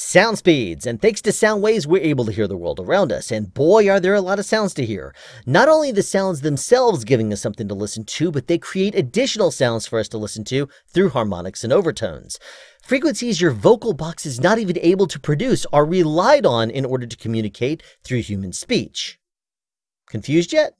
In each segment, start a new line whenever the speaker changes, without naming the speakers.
Sound speeds, and thanks to sound waves, we're able to hear the world around us, and boy, are there a lot of sounds to hear. Not only the sounds themselves giving us something to listen to, but they create additional sounds for us to listen to through harmonics and overtones. Frequencies your vocal box is not even able to produce are relied on in order to communicate through human speech. Confused yet?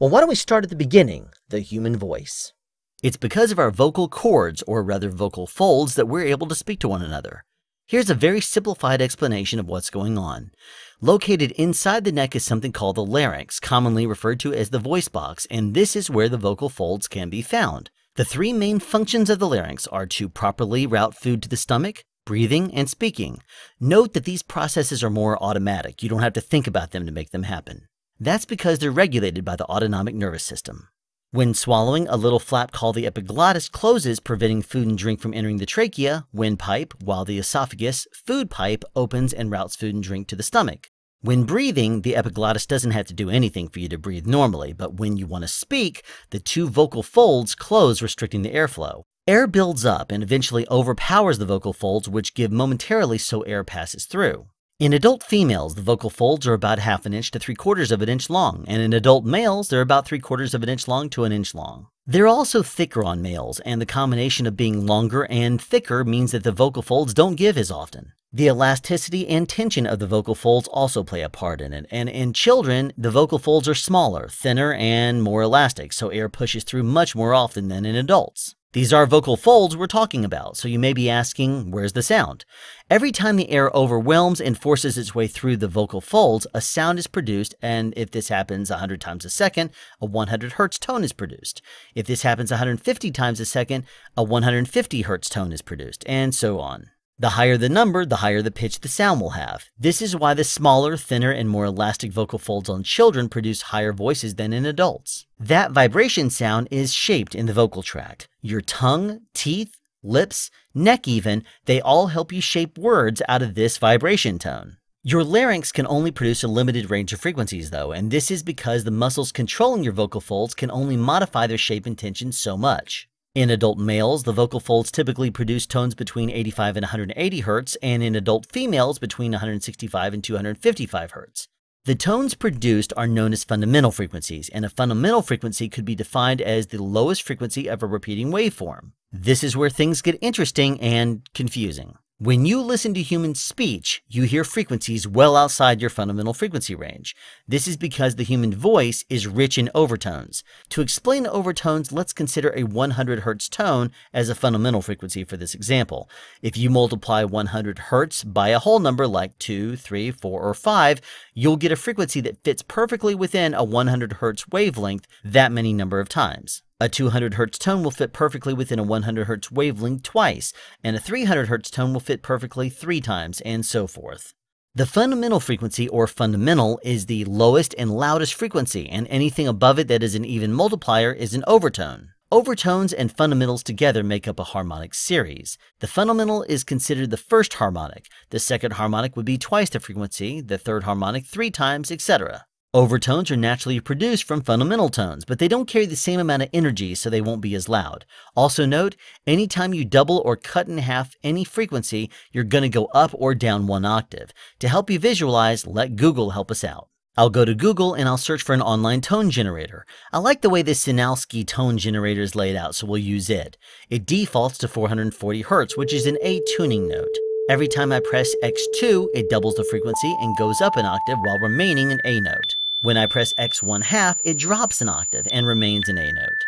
Well, why don't we start at the beginning, the human voice? It's because of our vocal cords, or rather vocal folds, that we're able to speak to one another. Here's a very simplified explanation of what's going on. Located inside the neck is something called the larynx, commonly referred to as the voice box, and this is where the vocal folds can be found. The three main functions of the larynx are to properly route food to the stomach, breathing, and speaking. Note that these processes are more automatic. You don't have to think about them to make them happen. That's because they're regulated by the autonomic nervous system. When swallowing, a little flap called the epiglottis closes, preventing food and drink from entering the trachea, windpipe, while the esophagus, food pipe, opens and routes food and drink to the stomach. When breathing, the epiglottis doesn't have to do anything for you to breathe normally, but when you want to speak, the two vocal folds close, restricting the airflow. Air builds up and eventually overpowers the vocal folds, which give momentarily so air passes through. In adult females, the vocal folds are about half an inch to three quarters of an inch long, and in adult males, they're about three quarters of an inch long to an inch long. They're also thicker on males, and the combination of being longer and thicker means that the vocal folds don't give as often. The elasticity and tension of the vocal folds also play a part in it, and in children, the vocal folds are smaller, thinner, and more elastic, so air pushes through much more often than in adults. These are vocal folds we're talking about, so you may be asking, where's the sound? Every time the air overwhelms and forces its way through the vocal folds, a sound is produced, and if this happens 100 times a second, a 100 hertz tone is produced. If this happens 150 times a second, a 150 hertz tone is produced, and so on. The higher the number, the higher the pitch the sound will have. This is why the smaller, thinner, and more elastic vocal folds on children produce higher voices than in adults. That vibration sound is shaped in the vocal tract. Your tongue, teeth, lips, neck even, they all help you shape words out of this vibration tone. Your larynx can only produce a limited range of frequencies, though, and this is because the muscles controlling your vocal folds can only modify their shape and tension so much. In adult males, the vocal folds typically produce tones between 85 and 180 Hz, and in adult females, between 165 and 255 Hz. The tones produced are known as fundamental frequencies, and a fundamental frequency could be defined as the lowest frequency of a repeating waveform. This is where things get interesting and confusing. When you listen to human speech, you hear frequencies well outside your fundamental frequency range. This is because the human voice is rich in overtones. To explain overtones, let's consider a 100 Hz tone as a fundamental frequency for this example. If you multiply 100 Hz by a whole number like 2, 3, 4, or 5, you'll get a frequency that fits perfectly within a 100 Hz wavelength that many number of times. A 200 Hz tone will fit perfectly within a 100 Hz wavelength twice, and a 300 Hz tone will fit perfectly three times, and so forth. The fundamental frequency, or fundamental, is the lowest and loudest frequency, and anything above it that is an even multiplier is an overtone. Overtones and fundamentals together make up a harmonic series. The fundamental is considered the first harmonic, the second harmonic would be twice the frequency, the third harmonic three times, etc. Overtones are naturally produced from fundamental tones, but they don't carry the same amount of energy, so they won't be as loud. Also note, anytime you double or cut in half any frequency, you're going to go up or down one octave. To help you visualize, let Google help us out. I'll go to Google and I'll search for an online tone generator. I like the way this Sinalski tone generator is laid out, so we'll use it. It defaults to 440 Hz, which is an A tuning note. Every time I press X2, it doubles the frequency and goes up an octave while remaining an A note. When I press X 1 half, it drops an octave and remains an A note.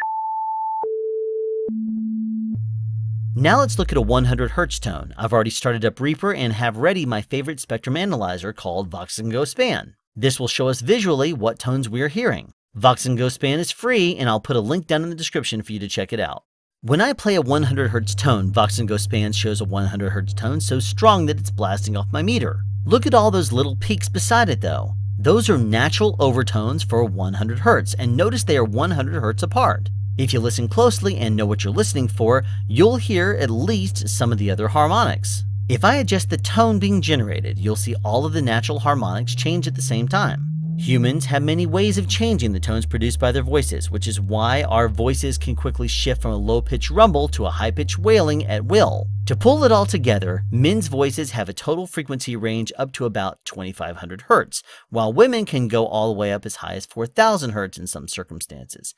Now let's look at a 100 Hz tone. I've already started up Reaper and have ready my favorite spectrum analyzer called Voxengo Span. This will show us visually what tones we are hearing. Voxengo Span is free and I'll put a link down in the description for you to check it out. When I play a 100 Hz tone, Voxengo Span shows a 100 Hz tone so strong that it's blasting off my meter. Look at all those little peaks beside it though. Those are natural overtones for 100 Hz, and notice they are 100 Hz apart. If you listen closely and know what you're listening for, you'll hear at least some of the other harmonics. If I adjust the tone being generated, you'll see all of the natural harmonics change at the same time. Humans have many ways of changing the tones produced by their voices, which is why our voices can quickly shift from a low pitched rumble to a high pitched wailing at will. To pull it all together, men's voices have a total frequency range up to about 2500 Hz, while women can go all the way up as high as 4000 Hz in some circumstances.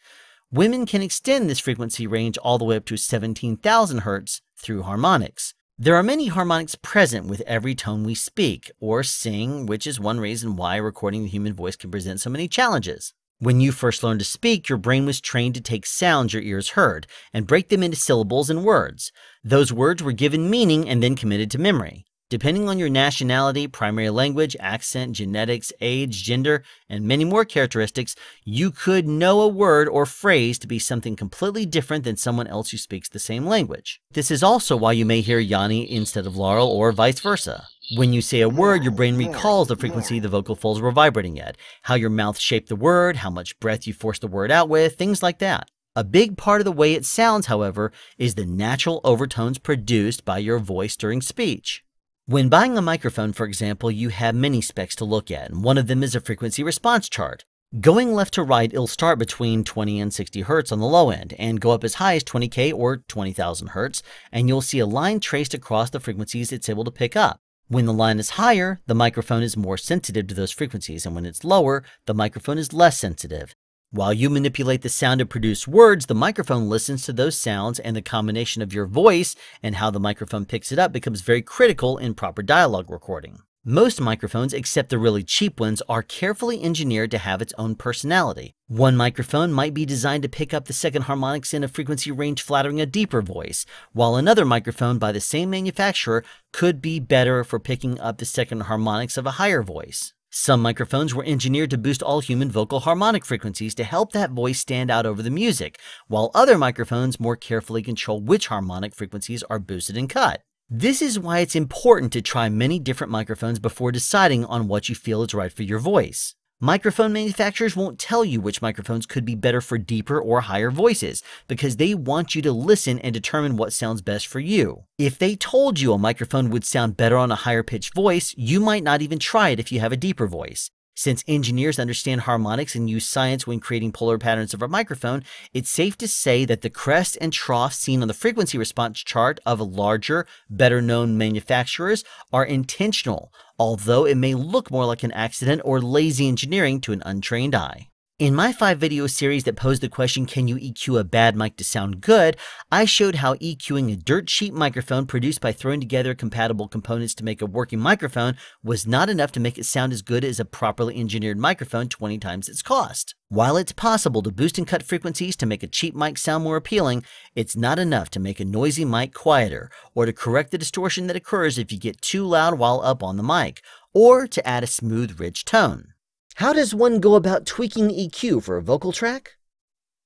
Women can extend this frequency range all the way up to 17,000 Hz through harmonics. There are many harmonics present with every tone we speak or sing, which is one reason why recording the human voice can present so many challenges. When you first learned to speak, your brain was trained to take sounds your ears heard and break them into syllables and words. Those words were given meaning and then committed to memory. Depending on your nationality, primary language, accent, genetics, age, gender, and many more characteristics, you could know a word or phrase to be something completely different than someone else who speaks the same language. This is also why you may hear Yanni instead of Laurel or vice versa. When you say a word, your brain recalls the frequency the vocal folds were vibrating at, how your mouth shaped the word, how much breath you forced the word out with, things like that. A big part of the way it sounds, however, is the natural overtones produced by your voice during speech. When buying a microphone, for example, you have many specs to look at, and one of them is a frequency response chart. Going left to right, it'll start between 20 and 60 Hz on the low end, and go up as high as 20K or 20,000 Hz, and you'll see a line traced across the frequencies it's able to pick up. When the line is higher, the microphone is more sensitive to those frequencies, and when it's lower, the microphone is less sensitive. While you manipulate the sound to produce words, the microphone listens to those sounds, and the combination of your voice and how the microphone picks it up becomes very critical in proper dialogue recording. Most microphones, except the really cheap ones, are carefully engineered to have its own personality. One microphone might be designed to pick up the second harmonics in a frequency range flattering a deeper voice, while another microphone by the same manufacturer could be better for picking up the second harmonics of a higher voice. Some microphones were engineered to boost all human vocal harmonic frequencies to help that voice stand out over the music, while other microphones more carefully control which harmonic frequencies are boosted and cut. This is why it's important to try many different microphones before deciding on what you feel is right for your voice. Microphone manufacturers won't tell you which microphones could be better for deeper or higher voices because they want you to listen and determine what sounds best for you. If they told you a microphone would sound better on a higher pitched voice, you might not even try it if you have a deeper voice. Since engineers understand harmonics and use science when creating polar patterns of a microphone, it's safe to say that the crest and trough seen on the frequency response chart of larger, better known manufacturers are intentional, although it may look more like an accident or lazy engineering to an untrained eye. In my five video series that posed the question, can you EQ a bad mic to sound good? I showed how EQing a dirt cheap microphone produced by throwing together compatible components to make a working microphone was not enough to make it sound as good as a properly engineered microphone 20 times its cost. While it's possible to boost and cut frequencies to make a cheap mic sound more appealing, it's not enough to make a noisy mic quieter, or to correct the distortion that occurs if you get too loud while up on the mic, or to add a smooth, rich tone. How does one go about tweaking EQ for a vocal track?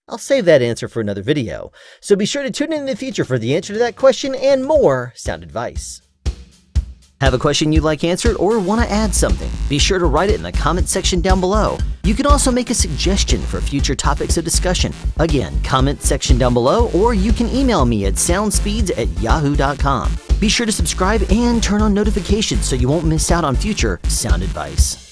I'll save that answer for another video, so be sure to tune in in the future for the answer to that question and more sound advice. Have a question you'd like answered or want to add something? Be sure to write it in the comment section down below. You can also make a suggestion for future topics of discussion. Again, comment section down below or you can email me at soundspeeds at yahoo.com. Be sure to subscribe and turn on notifications so you won't miss out on future sound advice.